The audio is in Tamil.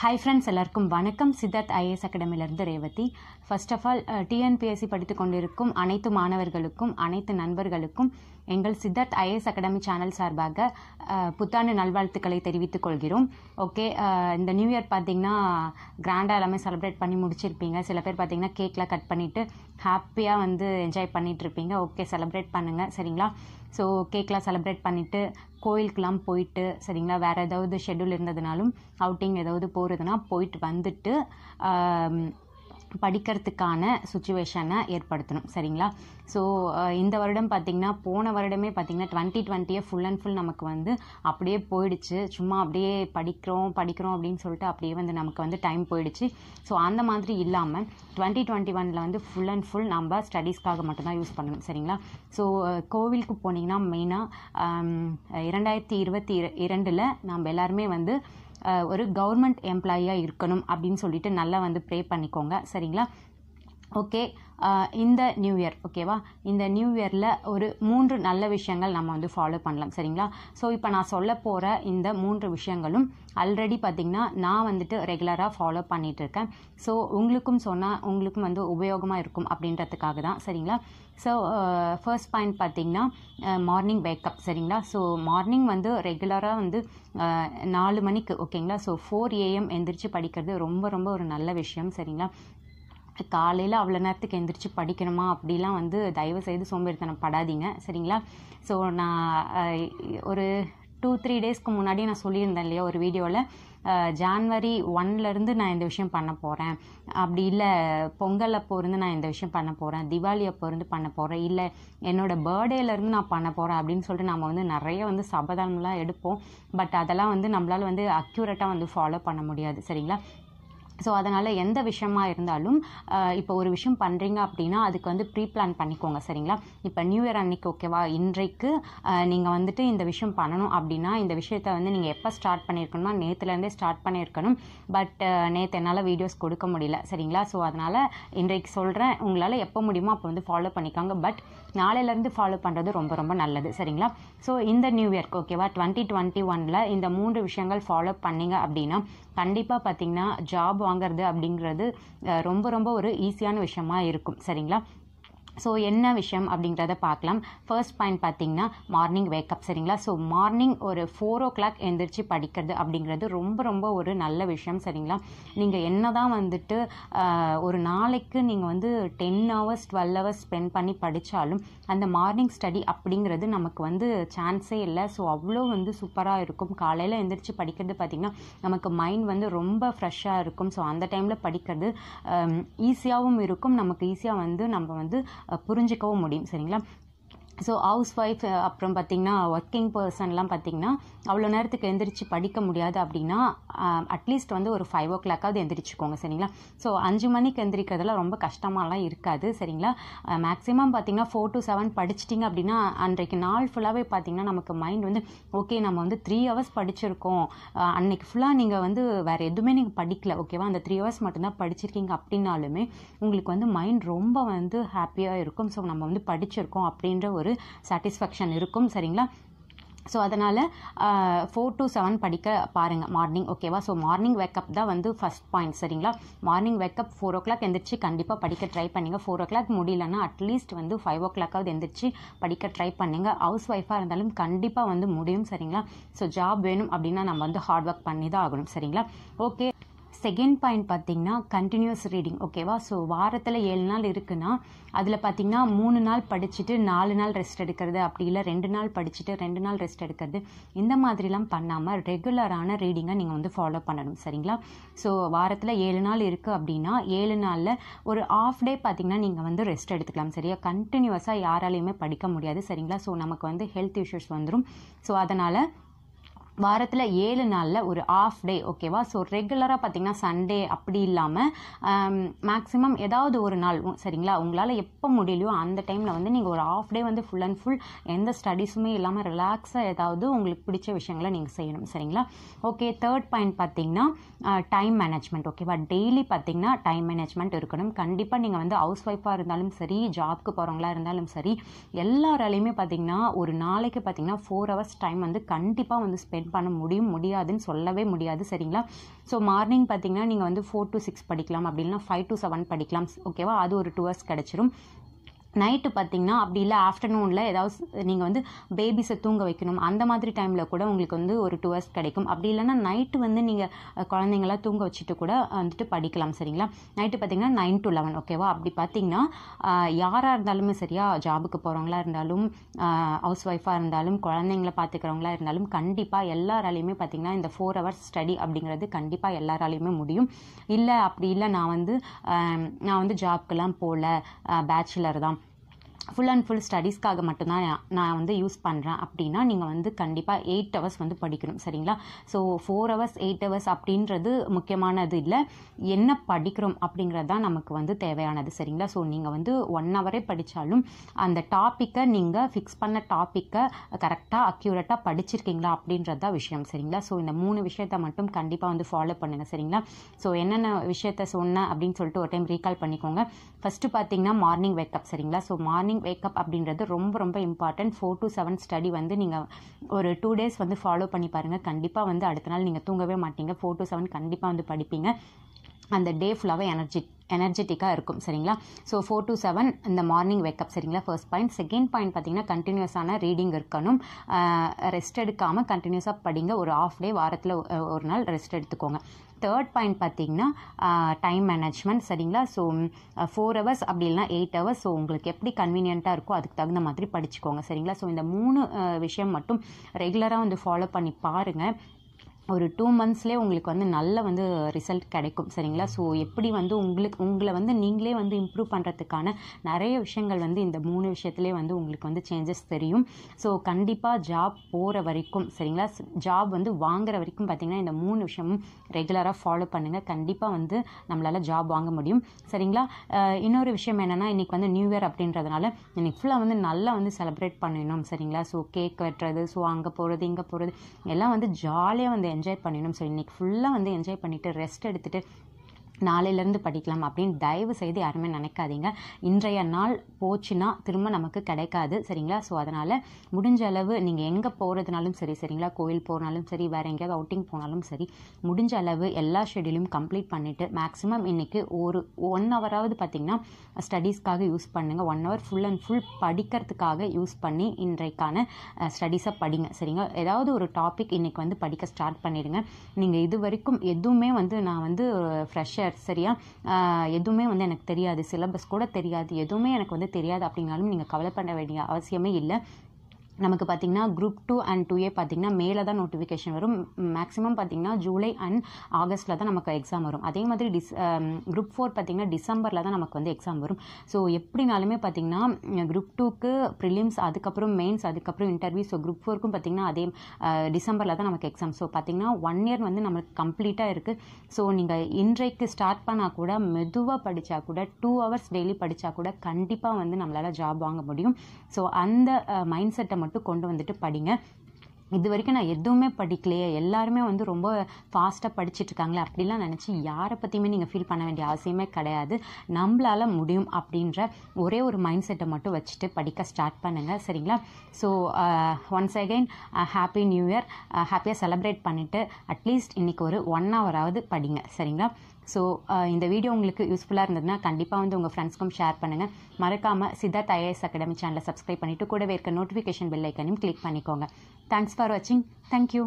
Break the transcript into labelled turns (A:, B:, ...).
A: ஹாய் ஃப்ரெண்ட்ஸ் எல்லாருக்கும் வணக்கம் சித்தார்த் ஐஏஎஸ் அகாடமியிலேருந்து Revathi first of all TNPSC படித்து கொண்டிருக்கும் அனைத்து மாணவர்களுக்கும் அனைத்து நண்பர்களுக்கும் எங்கள் சித்தார்த் ஐஏஎஸ் அகாடமி சேனல் சார்பாக புத்தாண்டு நல்வாழ்த்துக்களை தெரிவித்துக் கொள்கிறோம் ஓகே இந்த நியூ இயர் பார்த்தீங்கன்னா கிராண்டாக எல்லாமே செலிப்ரேட் பண்ணி முடிச்சிருப்பீங்க சில பேர் பார்த்தீங்கன்னா கேக்லாம் கட் பண்ணிவிட்டு ஹாப்பியாக வந்து என்ஜாய் பண்ணிகிட்டு இருப்பீங்க ஓகே செலிப்ரேட் பண்ணுங்கள் சரிங்களா ஸோ கேக்லாம் செலிப்ரேட் பண்ணிவிட்டு கோயிலுக்கெலாம் போயிட்டு சரிங்களா வேறு ஏதாவது ஷெட்யூல் இருந்ததுனாலும் அவுட்டிங் ஏதாவது போகிறதுனா போயிட்டு வந்துட்டு படிக்கிறதுக்கான சுச்சுவேஷனை ஏற்படுத்தணும் சரிங்களா ஸோ இந்த வருடம் பார்த்திங்கன்னா போன வருடமே பார்த்திங்கன்னா டுவெண்ட்டி டுவெண்ட்டியே ஃபுல் அண்ட் ஃபுல் நமக்கு வந்து அப்படியே போயிடுச்சு சும்மா அப்படியே படிக்கிறோம் படிக்கிறோம் அப்படின்னு சொல்லிட்டு அப்படியே வந்து நமக்கு வந்து டைம் போயிடுச்சு ஸோ அந்த மாதிரி இல்லாமல் டுவெண்ட்டி டுவெண்ட்டி ஒனில் வந்து ஃபுல் அண்ட் ஃபுல் நம்ம ஸ்டடீஸ்க்காக மட்டும்தான் யூஸ் பண்ணணும் சரிங்களா ஸோ கோவிலுக்கு போனீங்கன்னா மெயினாக இரண்டாயிரத்தி இருபத்தி இரண்டில் நம்ம எல்லாருமே வந்து ஒரு கவர்மெண்ட் எம்ப்ளாயியாக இருக்கணும் அப்படின்னு சொல்லிட்டு நல்லா வந்து ப்ரே பண்ணிக்கோங்க சரிங்களா ஓகே uh, இந்த நியூ இயர் ஓகேவா இந்த நியூ இயரில் ஒரு மூன்று நல்ல விஷயங்கள் நம்ம வந்து ஃபாலோ பண்ணலாம் சரிங்களா ஸோ இப்போ நான் சொல்ல போகிற இந்த மூன்று விஷயங்களும் ஆல்ரெடி பார்த்திங்கன்னா நான் வந்துட்டு ரெகுலராக ஃபாலோ பண்ணிகிட்டு இருக்கேன் ஸோ உங்களுக்கும் சொன்னால் உங்களுக்கும் வந்து உபயோகமாக இருக்கும் அப்படின்றதுக்காக தான் சரிங்களா ஸோ ஃபர்ஸ்ட் பாயிண்ட் பார்த்திங்கன்னா மார்னிங் வேக்கப் சரிங்களா ஸோ மார்னிங் வந்து ரெகுலராக வந்து uh, நாலு மணிக்கு ஓகேங்களா ஸோ ஃபோர் ஏஎம் எந்திரிச்சு படிக்கிறது ரொம்ப ரொம்ப ஒரு நல்ல விஷயம் சரிங்களா காலையில் அவ்வளோ நேரத்துக்கு எந்திரிச்சு படிக்கணுமா அப்படிலாம் வந்து தயவு செய்து சோம்பேறித்தனம் படாதீங்க சரிங்களா ஸோ நான் ஒரு டூ த்ரீ டேஸ்க்கு முன்னாடி நான் சொல்லியிருந்தேன் இல்லையா ஒரு வீடியோவில் ஜான்வரி ஒன்லேருந்து நான் இந்த விஷயம் பண்ண போகிறேன் அப்படி இல்லை பொங்கல் அப்போ இருந்து நான் இந்த விஷயம் பண்ண போகிறேன் திவாலி அப்போ இருந்து பண்ண போகிறேன் இல்லை என்னோடய பர்த்டேலேருந்து நான் பண்ண போகிறேன் அப்படின்னு சொல்லிட்டு நம்ம வந்து நிறைய வந்து சபதானம்லாம் எடுப்போம் பட் அதெல்லாம் வந்து நம்மளால் வந்து அக்யூரேட்டாக வந்து ஃபாலோ பண்ண முடியாது சரிங்களா ஸோ அதனால் எந்த விஷயமா இருந்தாலும் இப்போ ஒரு விஷயம் பண்ணுறீங்க அப்படின்னா அதுக்கு வந்து ப்ரீ பிளான் பண்ணிக்கோங்க சரிங்களா இப்போ நியூ இயர் அன்னைக்கு ஓகேவா இன்றைக்கு நீங்கள் வந்துட்டு இந்த விஷயம் பண்ணணும் அப்படின்னா இந்த விஷயத்த வந்து நீங்கள் எப்போ ஸ்டார்ட் பண்ணியிருக்கணுமா நேற்றுலேருந்தே ஸ்டார்ட் பண்ணியிருக்கணும் பட் நேற்று என்னால் வீடியோஸ் கொடுக்க முடியல சரிங்களா ஸோ அதனால் இன்றைக்கு சொல்கிறேன் உங்களால் எப்போ முடியுமோ அப்போ வந்து ஃபாலோ பண்ணிக்கோங்க பட் நாளையிலேருந்து ஃபாலோ பண்ணுறது ரொம்ப ரொம்ப நல்லது சரிங்களா ஸோ இந்த நியூ இயர்க்கு ஓகேவா டுவெண்ட்டி டுவெண்ட்டி ஒனில் இந்த மூன்று விஷயங்கள் ஃபாலோ பண்ணிங்க அப்படின்னா கண்டிப்பாக பார்த்தீங்கன்னா ஜாப் வாங்குறது அப்படிங்கிறது ரொம்ப ரொம்ப ஒரு ஈஸியான விஷயமா இருக்கும் சரிங்களா ஸோ என்ன விஷயம் அப்படிங்கிறத பார்க்கலாம் ஃபர்ஸ்ட் பாயிண்ட் பார்த்தீங்கன்னா மார்னிங் வேக்கப் சரிங்களா ஸோ மார்னிங் ஒரு ஃபோர் ஓ கிளாக் எழுந்திரிச்சு படிக்கிறது அப்படிங்கிறது ரொம்ப ரொம்ப ஒரு நல்ல விஷயம் சரிங்களா நீங்கள் என்ன தான் வந்துட்டு ஒரு நாளைக்கு நீங்கள் வந்து ten hours twelve hours spend பண்ணி படித்தாலும் அந்த மார்னிங் ஸ்டடி அப்படிங்கிறது நமக்கு வந்து சான்ஸே இல்லை ஸோ அவ்வளோ வந்து சூப்பராக இருக்கும் காலையில் எழுந்திரிச்சு படிக்கிறது பார்த்திங்கன்னா நமக்கு மைண்ட் வந்து ரொம்ப ஃப்ரெஷ்ஷாக இருக்கும் ஸோ அந்த டைமில் படிக்கிறது ஈஸியாகவும் இருக்கும் நமக்கு ஈஸியாக வந்து நம்ம வந்து புரிஞ்சிக்கவும் முடியும் சரிங்களா ஸோ ஹவுஸ் ஒய்ஃப் அப்புறம் பார்த்திங்கன்னா ஒர்க்கிங் பர்சன்லாம் பார்த்திங்கன்னா அவ்வளோ நேரத்துக்கு எந்திரிச்சு படிக்க முடியாது அப்படின்னா அட்லீஸ்ட் வந்து ஒரு ஃபைவ் ஓ கிளாக்காவது எந்திரிச்சுக்கோங்க சரிங்களா ஸோ அஞ்சு மணிக்கு எழுந்திரிக்கிறதுலாம் ரொம்ப கஷ்டமாலாம் இருக்காது சரிங்களா மேக்ஸிமம் பார்த்திங்கன்னா ஃபோர் டு செவன் படிச்சிட்டிங்க அப்படின்னா அன்றைக்கு நாள் ஃபுல்லாகவே பார்த்திங்கன்னா நமக்கு மைண்ட் வந்து ஓகே நம்ம வந்து த்ரீ ஹவர்ஸ் படிச்சிருக்கோம் அன்னைக்கு ஃபுல்லாக நீங்கள் வந்து வேறு எதுவுமே நீங்கள் படிக்கல ஓகேவா அந்த த்ரீ ஹவர்ஸ் மட்டும்தான் படிச்சிருக்கீங்க அப்படின்னாலுமே உங்களுக்கு வந்து மைண்ட் ரொம்ப வந்து ஹாப்பியாக இருக்கும் ஸோ நம்ம வந்து படிச்சிருக்கோம் அப்படின்ற ஒரு ஒரு சாட்டிஸ்ஃபேக்ஷன் இருக்கும் சரிங்களா ஸோ அதனால் ஃபோர் டு செவன் படிக்க பாருங்கள் மார்னிங் ஓகேவா ஸோ மார்னிங் வேக்கப் தான் வந்து ஃபஸ்ட் பாயிண்ட் சரிங்களா morning wake up four o'clock எந்திரிச்சு கண்டிப்பாக படிக்க ட்ரை பண்ணுங்கள் ஃபோர் ஓ கிளாக் முடியலன்னா அட்லீஸ்ட் வந்து ஃபைவ் ஓ கிளாக்காவது எந்திரிச்சு படிக்க ட்ரை பண்ணுங்கள் ஹவுஸ் ஒய்ஃபாக இருந்தாலும் கண்டிப்பாக வந்து முடியும் சரிங்களா ஸோ ஜாப் வேணும் அப்படின்னா நம்ம வந்து ஹார்ட் ஒர்க் பண்ணி தான் ஆகணும் சரிங்களா ஓகே செகண்ட் பாயிண்ட் பார்த்திங்கன்னா கண்டினியூஸ் ரீடிங் ஓகேவா ஸோ வாரத்தில் ஏழு நாள் இருக்குன்னா அதில் பார்த்திங்கன்னா மூணு நாள் படிச்சுட்டு நாலு நாள் ரெஸ்ட் எடுக்கிறது அப்படி இல்லை ரெண்டு நாள் படிச்சுட்டு ரெண்டு நாள் ரெஸ்ட் எடுக்கிறது இந்த மாதிரிலாம் பண்ணாமல் ரெகுலரான ரீடிங்கை நீங்கள் வந்து ஃபாலோ பண்ணணும் சரிங்களா ஸோ வாரத்தில் ஏழு நாள் இருக்குது அப்படின்னா ஏழு நாளில் ஒரு ஆஃப் டே பார்த்திங்கன்னா நீங்கள் வந்து ரெஸ்ட் எடுத்துக்கலாம் சரியா கண்டினியூஸாக யாராலையுமே படிக்க முடியாது சரிங்களா ஸோ நமக்கு வந்து ஹெல்த் இஷ்யூஸ் வந்துடும் ஸோ அதனால் வாரத்தில் ஏழு நாளில் ஒரு ஆஃப் டே ஓகேவா ஸோ ரெகுலராக பார்த்திங்கன்னா சண்டே அப்படி இல்லாமல் மேக்ஸிமம் um, ஏதாவது ஒரு நாள் சரிங்களா உங்களால் எப்போ முடியலையோ அந்த டைமில் வந்து நீங்கள் ஒரு ஆஃப் டே வந்து ஃபுல் அண்ட் ஃபுல் எந்த ஸ்டடீஸுமே இல்லாமல் ரிலாக்ஸாக ஏதாவது உங்களுக்கு பிடிச்ச விஷயங்களை நீங்கள் செய்யணும் சரிங்களா ஓகே தேர்ட் பாயிண்ட் பார்த்திங்கன்னா டைம் மேனேஜ்மெண்ட் ஓகேவா டெய்லி பார்த்திங்கன்னா டைம் மேனேஜ்மெண்ட் இருக்கணும் கண்டிப்பாக நீங்கள் வந்து ஹவுஸ் ஒய்ஃபாக இருந்தாலும் சரி ஜாப்க்கு போகிறவங்களா இருந்தாலும் சரி எல்லாராலையுமே பார்த்திங்கன்னா ஒரு நாளைக்கு பார்த்திங்கன்னா ஃபோர் ஹவர்ஸ் டைம் வந்து கண்டிப்பாக வந்து ஸ்பெண்ட் மெயின்டைன் பண்ண முடியும் முடியாதுன்னு சொல்லவே முடியாது சரிங்களா ஸோ மார்னிங் பார்த்தீங்கன்னா நீங்கள் வந்து ஃபோர் டு சிக்ஸ் படிக்கலாம் அப்படின்னா ஃபைவ் டு செவன் படிக்கலாம் ஓகேவா அது ஒரு டூ ஹவர்ஸ் கிடச்சிரும் நைட்டு பார்த்திங்கன்னா அப்படி இல்லை ஆஃப்டர்நூனில் ஏதாவது நீங்கள் வந்து பேபிஸை தூங்க வைக்கணும் அந்த மாதிரி டைமில் கூட உங்களுக்கு வந்து ஒரு டூ ஹவர்ஸ் கிடைக்கும் அப்படி இல்லைன்னா நைட்டு வந்து நீங்கள் குழந்தைங்களாம் தூங்க வச்சுட்டு கூட வந்துட்டு படிக்கலாம் சரிங்களா நைட்டு பார்த்திங்கன்னா நைன் டு லெவன் ஓகேவா அப்படி பார்த்திங்கன்னா யாராக இருந்தாலுமே சரியா ஜாபுக்கு போகிறவங்களா இருந்தாலும் ஹவுஸ் ஒய்ஃபாக இருந்தாலும் குழந்தைங்கள பார்த்துக்கிறவங்களா இருந்தாலும் கண்டிப்பாக எல்லாராலையுமே பார்த்திங்கன்னா இந்த ஃபோர் ஹவர்ஸ் ஸ்டடி அப்படிங்கிறது கண்டிப்பாக எல்லாராலையுமே முடியும் இல்லை அப்படி இல்லை நான் வந்து நான் வந்து ஜாப்க்கெலாம் போகல பேச்சுலர் தான் ஃபுல் அண்ட் ஃபுல் ஸ்டடீஸ்க்காக மட்டும்தான் நான் வந்து யூஸ் பண்ணுறேன் அப்படின்னா நீங்கள் வந்து கண்டிப்பாக எயிட் ஹவர்ஸ் வந்து படிக்கணும் சரிங்களா so four hours eight hours அப்படின்றது முக்கியமானது இல்லை என்ன படிக்கிறோம் அப்படிங்கிறது தான் நமக்கு வந்து தேவையானது சரிங்களா ஸோ நீங்கள் வந்து ஒன் ஹவரே படித்தாலும் அந்த டாப்பிக்கை நீங்கள் ஃபிக்ஸ் பண்ண டாப்பிக்கை கரெக்டாக அக்யூரேட்டாக படிச்சிருக்கீங்களா அப்படின்றது தான் விஷயம் சரிங்களா ஸோ இந்த மூணு விஷயத்த மட்டும் கண்டிப்பாக வந்து ஃபாலோ பண்ணுங்கள் சரிங்களா ஸோ என்னென்ன விஷயத்த சொன்னேன் அப்படின்னு சொல்லிட்டு ஒரு டைம் ரீகால் பண்ணிக்கோங்க ஃபஸ்ட்டு பார்த்தீங்கன்னா மார்னிங் வேக்கப் சரிங்களா ஸோ மார்னிங் மார்னிங் வேக்கப் அப்படின்றது ரொம்ப ரொம்ப important four to seven study வந்து நீங்கள் ஒரு டூ டேஸ் வந்து ஃபாலோ பண்ணி பாருங்கள் கண்டிப்பாக வந்து அடுத்த நாள் நீங்கள் தூங்கவே மாட்டீங்க ஃபோர் டு செவன் கண்டிப்பாக வந்து படிப்பீங்க அந்த டே ஃபுல்லாகவே எனர்ஜி எனர்ஜெட்டிக்காக இருக்கும் சரிங்களா ஸோ ஃபோர் டு செவன் இந்த மார்னிங் வேக்கப் சரிங்களா ஃபர்ஸ்ட் பாயிண்ட் செகண்ட் பாயிண்ட் பார்த்தீங்கன்னா கண்டினியூஸான ரீடிங் இருக்கணும் ரெஸ்ட் எடுக்காமல் கண்டினியூஸாக படிங்க ஒரு ஆஃப் டே வாரத்தில் ஒரு நாள் ரெஸ்ட் எடுத்துக்கோங்க தேர்ட் பாயிண்ட் பார்த்தீங்கன்னா டைம் மேனேஜ்மெண்ட் சரிங்களா ஸோ ஃபோர் ஹவர்ஸ் அப்படி இல்லைனா எயிட் ஹவர்ஸ் ஸோ உங்களுக்கு எப்படி கன்வீனியண்ட்டாக இருக்கோ அதுக்கு தகுந்த மாதிரி படிச்சுக்கோங்க சரிங்களா ஸோ இந்த மூணு விஷயம் மட்டும் ரெகுலராக வந்து ஃபாலோ பண்ணி பாருங்கள் ஒரு டூ மந்த்ஸ்லேயே உங்களுக்கு வந்து நல்ல வந்து ரிசல்ட் கிடைக்கும் சரிங்களா ஸோ எப்படி வந்து உங்களுக்கு உங்களை வந்து நீங்களே வந்து இம்ப்ரூவ் பண்ணுறதுக்கான நிறைய விஷயங்கள் வந்து இந்த மூணு விஷயத்துலேயே வந்து உங்களுக்கு வந்து சேஞ்சஸ் தெரியும் ஸோ கண்டிப்பாக ஜாப் போகிற வரைக்கும் சரிங்களா ஜாப் வந்து வாங்குற வரைக்கும் பார்த்திங்கன்னா இந்த மூணு விஷயமும் ரெகுலராக ஃபாலோ பண்ணுங்கள் கண்டிப்பாக வந்து நம்மளால் ஜாப் வாங்க முடியும் சரிங்களா இன்னொரு விஷயம் என்னென்னா இன்றைக்கி வந்து நியூ இயர் அப்படின்றதுனால இன்றைக்கி ஃபுல்லாக வந்து நல்லா வந்து செலிப்ரேட் பண்ணிடணும் சரிங்களா ஸோ கேக் வெட்டுறது ஸோ அங்கே போகிறது இங்கே போகிறது எல்லாம் வந்து ஜாலியாக வந்து என்ஜாய் பண்ணிடணும் ஸோ இன்றைக்கி ஃபுல்லாக வந்து என்ஜாய் பண்ணிவிட்டு ரெஸ்ட் எடுத்துகிட்டு நாளையிலேருந்து படிக்கலாம் அப்படின்னு தயவு செய்து யாருமே நினைக்காதீங்க இன்றைய நாள் போச்சுன்னா திரும்ப நமக்கு கிடைக்காது சரிங்களா ஸோ அதனால் முடிஞ்ச அளவு நீங்கள் எங்கே போகிறதுனாலும் சரி சரிங்களா கோயில் போனாலும் சரி வேறு எங்கேயாவது அவுட்டிங் போனாலும் சரி முடிஞ்ச அளவு எல்லா ஷெடியூலும் கம்ப்ளீட் பண்ணிவிட்டு மேக்ஸிமம் இன்றைக்கி ஒரு ஒன் ஹவராவது பார்த்திங்கன்னா ஸ்டடீஸ்க்காக யூஸ் பண்ணுங்கள் one hour full and full படிக்கிறதுக்காக யூஸ் பண்ணி இன்றைக்கான ஸ்டடீஸை படிங்க சரிங்க ஏதாவது ஒரு டாபிக் இன்றைக்கி வந்து படிக்க ஸ்டார்ட் பண்ணிடுங்க நீங்கள் இது வரைக்கும் எதுவுமே வந்து நான் வந்து ஃப்ரெஷ்ஷர் டீச்சர் சரியா எதுவுமே வந்து எனக்கு தெரியாது சிலபஸ் கூட தெரியாது எதுவுமே எனக்கு வந்து தெரியாது அப்படின்னாலும் நீங்கள் கவலை பண்ண வேண்டிய அவசியமே இல்லை நமக்கு பார்த்திங்கன்னா group two and two A பார்த்திங்கன்னா மேலே தான் நோட்டிஃபிகேஷன் வரும் மேக்ஸிமம் பார்த்திங்கன்னா ஜூலை அண்ட் ஆகஸ்ட்டில் தான் நமக்கு எக்ஸாம் வரும் அதே மாதிரி டிஸ் குரூப் ஃபோர் பார்த்திங்கன்னா டிசம்பரில் தான் நமக்கு வந்து எக்ஸாம் வரும் ஸோ எப்படினாலுமே பார்த்திங்கன்னா குரூப் டூக்கு ப்ரிலிம்ஸ் அதுக்கப்புறம் மெயின்ஸ் அதுக்கப்புறம் இன்டர்வியூ ஸோ குரூப் ஃபோருக்கும் பார்த்திங்கன்னா அதே டிசம்பரில் தான் நமக்கு எக்ஸாம் ஸோ பார்த்திங்கன்னா ஒன் இயர் வந்து நமக்கு கம்ப்ளீட்டாக இருக்குது ஸோ நீங்கள் இன்றைக்கு ஸ்டார்ட் பண்ணால் கூட மெதுவாக படித்தா கூட டூ ஹவர்ஸ் டெய்லி படித்தா கூட கண்டிப்பாக வந்து நம்மளால் ஜாப் வாங்க முடியும் ஸோ அந்த மைண்ட் செட்டை மட்டும் மட்டும் கொண்டு வந்துட்டு படிங்க இது வரைக்கும் நான் எதுவுமே படிக்கலையே எல்லாருமே வந்து ரொம்ப ஃபாஸ்ட்டாக படிச்சுட்ருக்காங்களே அப்படிலாம் நினச்சி யாரை பற்றியுமே நீங்கள் ஃபீல் பண்ண வேண்டிய அவசியமே கிடையாது நம்மளால் முடியும் அப்படின்ற ஒரே ஒரு மைண்ட் செட்டை மட்டும் வச்சுட்டு படிக்க ஸ்டார்ட் பண்ணுங்கள் சரிங்களா so once again happy new year ஹாப்பியாக செலப்ரேட் பண்ணிவிட்டு அட்லீஸ்ட் இன்றைக்கி ஒரு ஒன் ஹவராவது படிங்க சரிங்களா ஸோ uh, இந்த வீடியோ உங்களுக்கு யூஸ்ஃபுல்லாக இருந்ததுன்னா கண்டிப்பாக வந்து உங்கள் ஃப்ரெண்ட்ஸ்க்கும் ஷேர் பண்ணுங்கள் மறக்காமல் சித்தார்த் ஐஏஎஸ் அகாடமி சேனலை சப்ஸ்கிரைப் பண்ணிவிட்டு கூடவே இருக்க நோட்டிஃபிகேஷன் பெல் ஐக்கனையும் கிளிக் பண்ணிக்கோங்க தேங்க்ஸ் ஃபார் வாட்சிங் தேங்க்யூ